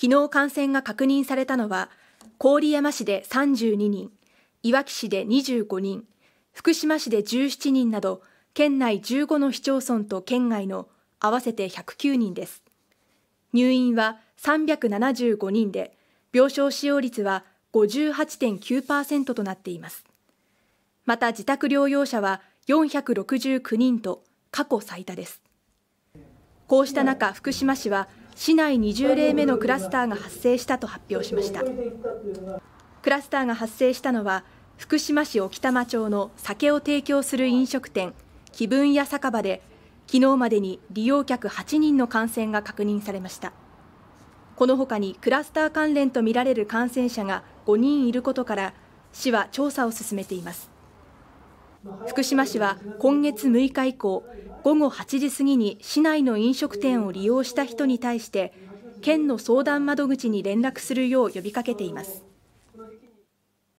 昨日感染が確認されたのは郡山市で32人、いわき市で25人、福島市で17人など県内15の市町村と県外の合わせて109人です。入院は375人で病床使用率は58.9%となっています。また自宅療養者は469人と過去最多です。こうした中、福島市は市内20例目のクラスターが発生したと発表しましたクラスターが発生したのは福島市置賜町の酒を提供する飲食店気分屋酒場で昨日までに利用客8人の感染が確認されましたこのほかにクラスター関連とみられる感染者が5人いることから市は調査を進めています福島市は今月6日以降午後8時過ぎに市内の飲食店を利用した人に対して県の相談窓口に連絡するよう呼びかけています。